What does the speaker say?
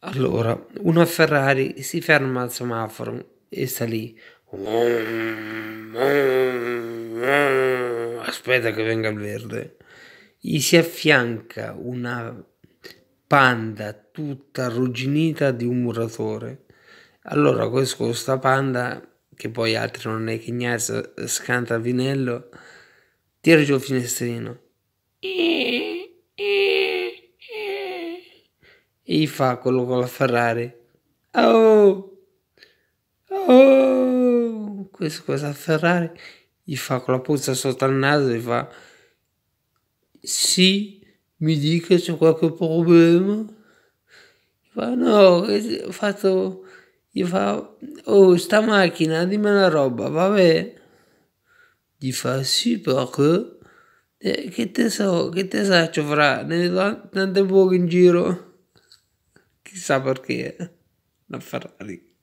Allora, una Ferrari si ferma al semaforo e sta salì. Aspetta che venga il verde. Gli si affianca una panda tutta arrugginita di un muratore. Allora questa panda, che poi altri non è che Ignazio scanta a vinello, tira giù il finestrino e gli fa quello con la Ferrari. Oh! Oh! Questo cosa Ferrari gli fa con la puzza sotto al naso e fa sì, mi dica c'è qualche problema. Gli fa no, ho fatto gli fa oh sta macchina dimmi una roba, va bene. Gli fa sì perché eh, che te so, che te saccio fra, ne vedo tante poche in giro. Chissà perché. La Ferrari.